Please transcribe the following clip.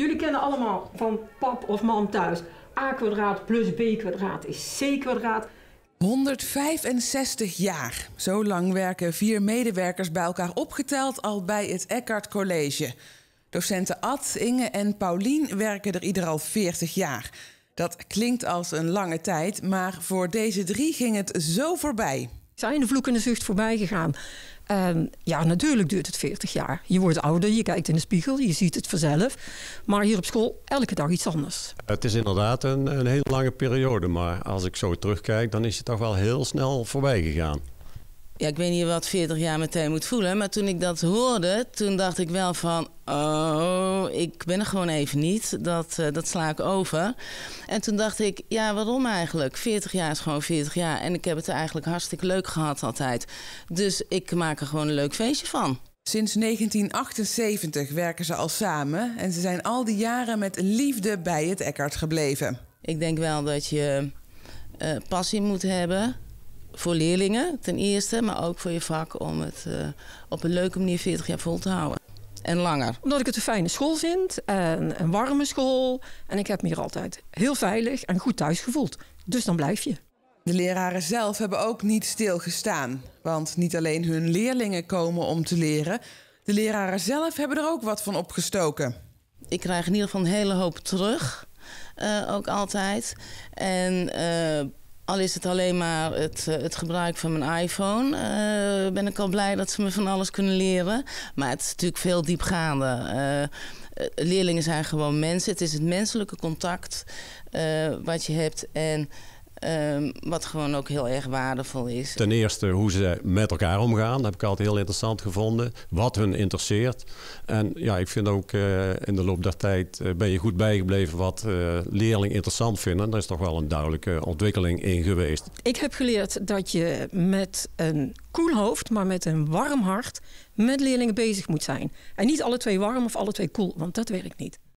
Jullie kennen allemaal van pap of mam thuis. a kwadraat plus b kwadraat is c kwadraat. 165 jaar. Zo lang werken vier medewerkers bij elkaar opgeteld al bij het Eckhart College. Docenten Ad, Inge en Paulien werken er ieder al 40 jaar. Dat klinkt als een lange tijd, maar voor deze drie ging het zo voorbij zijn de vloek de zucht voorbij gegaan. En ehm, ja, natuurlijk duurt het 40 jaar. Je wordt ouder, je kijkt in de spiegel, je ziet het vanzelf. Maar hier op school elke dag iets anders. Het is inderdaad een, een hele lange periode. Maar als ik zo terugkijk, dan is het toch wel heel snel voorbij gegaan ja, ik weet niet wat 40 jaar meteen moet voelen. Maar toen ik dat hoorde, toen dacht ik wel van... oh, ik ben er gewoon even niet. Dat, eh, dat sla ik over. En toen dacht ik, ja, waarom eigenlijk? 40 jaar is gewoon 40 jaar. En ik heb het eigenlijk hartstikke leuk gehad altijd. Dus ik maak er gewoon een leuk feestje van. Sinds 1978 werken ze al samen. En ze zijn al die jaren met liefde bij het Eckhart gebleven. Ik denk wel dat je eh, passie moet hebben voor leerlingen ten eerste, maar ook voor je vak om het eh, op een leuke manier 40 jaar vol te houden. En langer. Omdat ik het een fijne school vind, en een warme school. En ik heb me hier altijd heel veilig en goed thuis gevoeld. Dus dan blijf je. De leraren zelf hebben ook niet stilgestaan. Want niet alleen hun leerlingen komen om te leren, de leraren zelf hebben er ook wat van opgestoken. Ik krijg in ieder geval een hele hoop terug. Eh, ook altijd. En eh, al is het alleen maar het, eh, het gebruik van mijn iPhone, eh, ben ik al blij dat ze me van alles kunnen leren. Maar het is natuurlijk veel diepgaande. Uh, eh, leerlingen zijn gewoon mensen. Het is het menselijke contact wat je hebt. En Ehm, wat gewoon ook heel erg waardevol is. Ten eerste hoe ze met elkaar omgaan, dat heb ik altijd heel interessant gevonden. Wat hun interesseert. En ja, ik vind ook eh, in de loop der tijd eh, ben je goed bijgebleven wat eh, leerlingen interessant vinden. Daar is toch wel een duidelijke ontwikkeling in geweest. Ik heb geleerd dat je met een koel hoofd, maar met een warm hart met leerlingen bezig moet zijn. En niet alle twee warm of alle twee koel, want dat werkt niet.